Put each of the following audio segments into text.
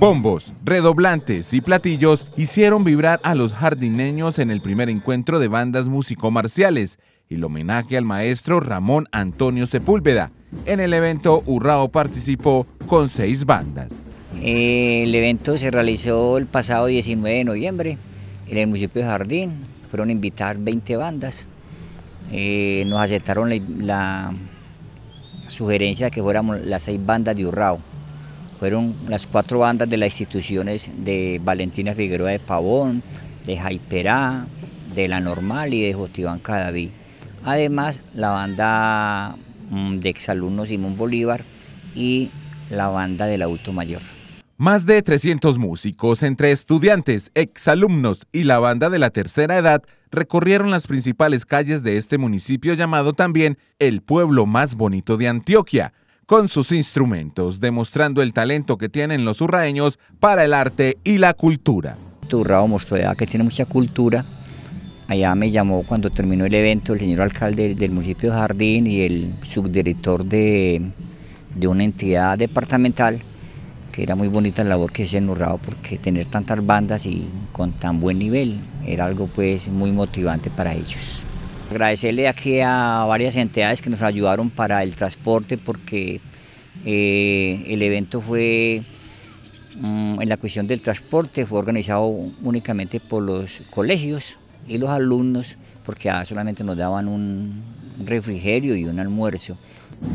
Bombos, redoblantes y platillos hicieron vibrar a los jardineños en el primer encuentro de bandas músico-marciales, el homenaje al maestro Ramón Antonio Sepúlveda. En el evento, Urrao participó con seis bandas. El evento se realizó el pasado 19 de noviembre en el municipio de Jardín. Fueron invitar 20 bandas. Eh, nos aceptaron la, la, sugerencia de que fuéramos las seis bandas de Urrao. Fueron las cuatro bandas de las instituciones de Valentina Figueroa de Pavón, de Jaiperá, de La Normal y de Jotibán Cadaví. Además, la banda mm, de exalumnos Simón Bolívar y la banda del adulto mayor. Más de 300 músicos, entre estudiantes, exalumnos y la banda de la tercera edad, recorrieron las principales calles de este municipio llamado también el pueblo más bonito de Antioquia, con sus instrumentos, demostrando el talento que tienen los urraeños para el arte y la cultura. Turrao mostró que tiene mucha cultura, allá me llamó cuando terminó el evento el señor alcalde del municipio de Jardín y el subdirector de, de una entidad departamental, que era muy bonita la labor que hacía en Urrao, porque tener tantas bandas y con tan buen nivel era algo pues muy motivante para ellos. Agradecerle aquí a varias entidades que nos ayudaron para el transporte porque eh, el evento fue mm, en la cuestión del transporte fue organizado únicamente por los colegios y los alumnos, porque solamente nos daban un refrigerio y un almuerzo.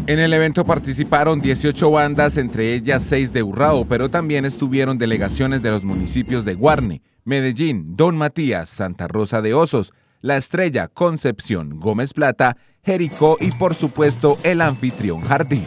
En el evento participaron 18 bandas, entre ellas 6 de Urrao, pero también estuvieron delegaciones de los municipios de Guarne, Medellín, Don Matías, Santa Rosa de Osos, La Estrella, Concepción, Gómez Plata, Jericó y por supuesto el anfitrión Jardín.